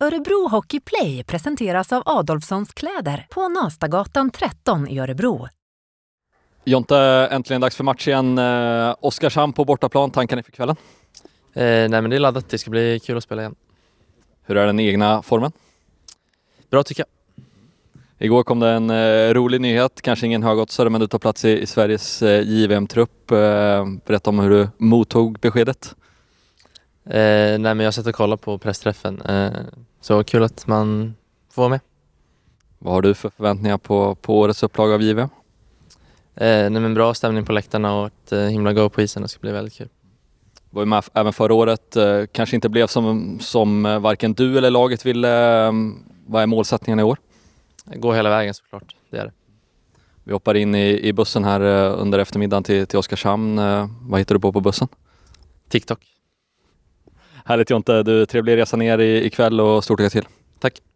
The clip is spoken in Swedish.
Örebro Hockey Play presenteras av Adolfssons kläder på Nastagatan 13 i Örebro. Jonte, äntligen dags för match igen. Eh, Oskarshamn på bortaplan, tankarna inför kvällen? Eh, nej men det är laddat, det ska bli kul att spela igen. Hur är den egna formen? Bra tycker jag. Igår kom det en eh, rolig nyhet, kanske ingen högoddsare men du tar plats i, i Sveriges eh, JVM-trupp. Eh, berätta om hur du mottog beskedet. Eh, nej men jag satt och kollade på pressträffen eh, så kul att man får vara med. Vad har du för förväntningar på, på årets upplaga av JVM? Eh, nej, bra stämning på läktarna och ett eh, himla go på isen. Det ska bli väldigt kul. Var ju med även förra året. Eh, kanske inte blev som, som eh, varken du eller laget ville. Eh, vad är målsättningen i år? Gå hela vägen såklart, det är det. Vi hoppar in i, i bussen här eh, under eftermiddagen till, till Oskarshamn. Eh, vad hittar du på på bussen? TikTok. Härligt Jonte, du, trevlig resa ner ikväll och stort lycka till. Tack!